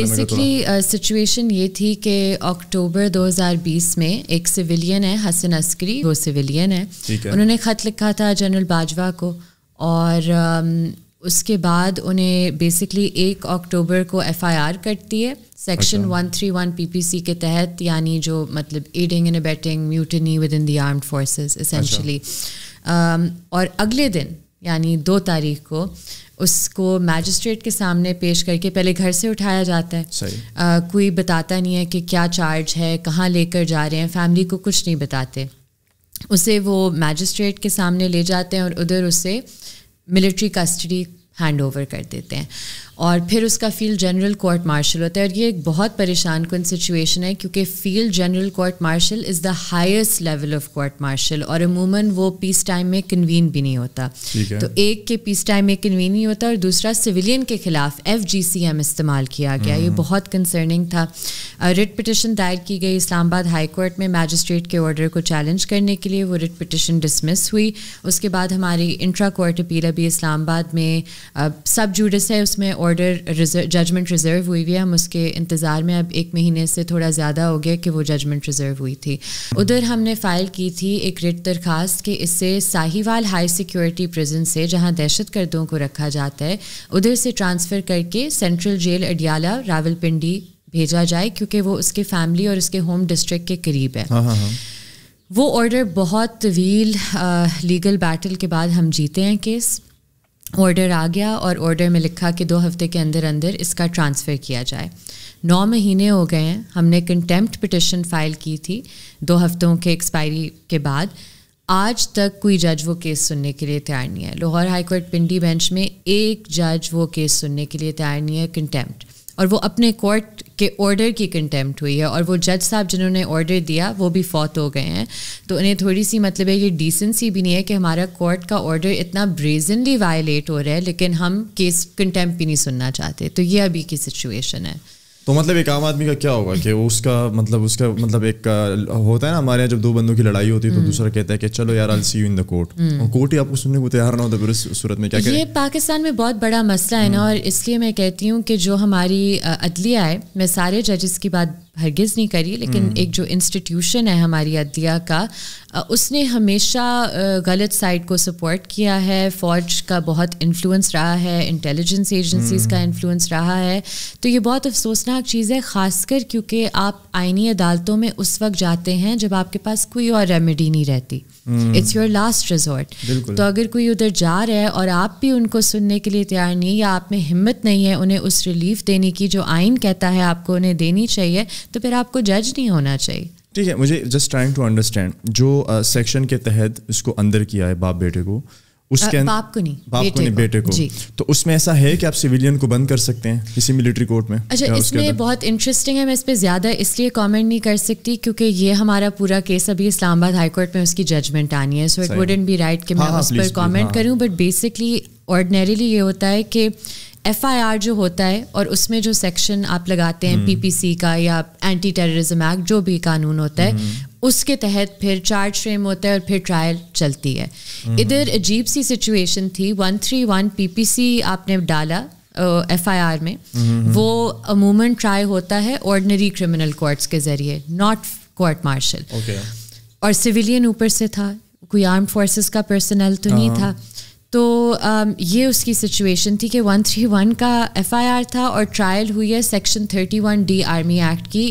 Basically situation uh, ये थी कि अक्टूबर 2020 में एक सिविलियन है हसन अस्करी वो सिविलियन है उन्होंने ख़त लिखा था जनरल बाजवा को और um, उसके बाद उन्हें बेसिकली एक अक्टूबर को एफआईआर करती है section one three one PPC के तहत यानी जो मतलब aiding and abetting mutiny within the armed forces essentially और अगले दिन यानी दो तारीख को उसको मैजिस्ट्रेट के सामने पेश करके पहले घर से उठाया जाता है आ, कोई बताता नहीं है कि क्या चार्ज है कहाँ लेकर जा रहे हैं फैमिली को कुछ नहीं बताते उसे वो मैजिस्ट्रेट के सामने ले जाते हैं और उधर उसे मिलिट्री कस्टडी हैंड ओवर कर देते हैं और फिर उसका फील्ड जनरल कोर्ट मार्शल होता है और ये एक बहुत परेशान कन सिचुएशन है क्योंकि field general court martial is the highest level of court martial और अमूमन वो पीस टाइम में कन्वीन भी नहीं होता तो एक के पीस टाइम में कन्वीन नहीं होता और दूसरा सिविलियन के खिलाफ एफ जी सी एम इस्तेमाल किया गया ये हम्म। बहुत कंसर्निंग था रिट पटिशन दायर की गई इस्लामाबाद हाई कोर्ट में मैजिस्ट्रेट के ऑर्डर को चैलेंज करने के लिए वो रिट पटिशन डिसमिस हुई उसके बाद हमारी इंट्रा कोर्ट अपील अभी इस्लामाबाद में अब सब जूडस है उसमें ऑर्डर जजमेंट रिजर्व हुई हुई है हम उसके इंतज़ार में अब एक महीने से थोड़ा ज़्यादा हो गया कि वो जजमेंट रिजर्व हुई थी उधर हमने फाइल की थी एक रिट दरख्वास्त कि इससे साहिवाल हाई सिक्योरिटी प्रिजन से जहाँ दहशत गर्दों को रखा जाता है उधर से ट्रांसफ़र करके सेंट्रल जेल अडियाला रावलपिंडी भेजा जाए क्योंकि वो उसके फैमिली और उसके होम डिस्ट्रिक्ट के करीब है हाँ, हाँ, हाँ। वो ऑर्डर बहुत तवील लीगल बैटल के बाद हम जीते हैं केस ऑर्डर आ गया और ऑर्डर में लिखा कि दो हफ्ते के अंदर अंदर इसका ट्रांसफ़र किया जाए नौ महीने हो गए हैं हमने कंटेम्प्ट पिटिशन फाइल की थी दो हफ्तों के एक्सपायरी के बाद आज तक कोई जज वो केस सुनने के लिए तैयार नहीं है लाहौर हाईकोर्ट पिंडी बेंच में एक जज वो केस सुनने के लिए तैयार नहीं है कंटेम्प्ट और वो अपने कोर्ट के ऑर्डर की कंटेम्प्ट हुई है और वो जज साहब जिन्होंने ऑर्डर दिया वो भी फौत हो गए हैं तो उन्हें थोड़ी सी मतलब है ये डिसेंसी भी नहीं है कि हमारा कोर्ट का ऑर्डर इतना ब्रेजनली वायलेट हो रहा है लेकिन हम केस कंटेम्प्ट भी नहीं सुनना चाहते तो ये अभी की सिचुएशन है तो मतलब एक आम आदमी का क्या होगा कि उसका मतलब उसका मतलब एक होता है ना हमारे यहाँ जब दो बंदों की लड़ाई होती है तो हम्म। दूसरा कहता है कि चलो यार I see you in the court और कोर्ट ही आपको सुनने को तैयार ना होता तो फिर सूरत में क्या ये पाकिस्तान में बहुत बड़ा मसला है ना हम्म। और इसलिए मैं कहती हूँ कि जो हमारी अदलिया है मैं सारे जजेस की बात हरगिज़ नहीं करी लेकिन हम्म। एक जो इंस्टीट्यूशन है हमारी अदलिया का उसने हमेशा गलत साइड को सपोर्ट किया है फ़ौज का बहुत इन्फ्लुएंस रहा है इंटेलिजेंस एजेंसीज का इन्फ्लुएंस हम्म। रहा है तो ये बहुत अफसोसनाक चीज़ है ख़ासकर क्योंकि आप आइनी अदालतों में उस वक्त जाते हैं जब आपके पास कोई और रेमेडी नहीं रहती इट्स योर लास्ट रिजॉर्ट तो अगर कोई उधर जा रहा है और आप भी उनको सुनने के लिए तैयार नहीं या आप में हिम्मत नहीं है उन्हें उस रिलीफ देने की जो आइन कहता है आपको उन्हें देनी चाहिए तो फिर आपको जज नहीं होना चाहिए ठीक है मुझे जस्ट ट्राइंग टू अंडरस्टैंड जो सेक्शन uh, के तहत इसको अंदर किया है बाप बेटे को उसके अं-, बाप को नहीं बाप बेटे को नहीं बेटे को तो उसमें ऐसा है कि आप सिविलियन को बंद कर सकते हैं किसी मिलिट्री कोर्ट में अच्छा इसमें बहुत इंटरेस्टिंग है मैं इस पर ज़्यादा इसलिए कमेंट नहीं कर सकती क्योंकि ये हमारा पूरा केस अभी इस्लामाबाद हाई कोर्ट में उसकी जजमेंट आनी है so it wouldn't be right कि मैं हाँ, हाँ, उस पर कमेंट हाँ, करूँ बट बेसिकली ऑर्डनरीली ये होता है कि एफ आई आर जो होता है और उसमें जो सेक्शन आप लगाते हैं पी पी सी का या एंटी टेररिज्म एक्ट जो भी कानून होता है हम्म। उसके तहत फिर चार्ज फ्रेम होता है और फिर ट्रायल चलती है हम्म। इधर अजीब सी सिचुएशन थी one three one P P C आपने डाला एफ आई आर में हम्म। वो अमूमन ट्राई होता है ऑर्डनरी क्रिमिनल कोर्ट्स के ज़रिए नॉट कोर्ट मार्शल और सिविलियन ऊपर से था कोई आर्म फोर्सेस का पर्सनल तो नहीं हाँ। था तो um, ये उसकी सिचुएशन थी कि 131 का एफआईआर था और ट्रायल हुई है सेक्शन 31 डी आर्मी एक्ट की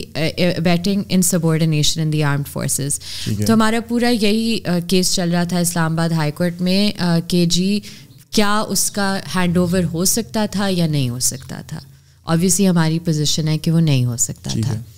abetting insubordination in the armed forces तो हमारा पूरा यही केस uh, चल रहा था इस्लामाबाद हाई कोर्ट में uh, कि जी क्या उसका हैंडओवर हो सकता था या नहीं हो सकता था ऑब्वियसली हमारी पोजीशन है कि वो नहीं हो सकता था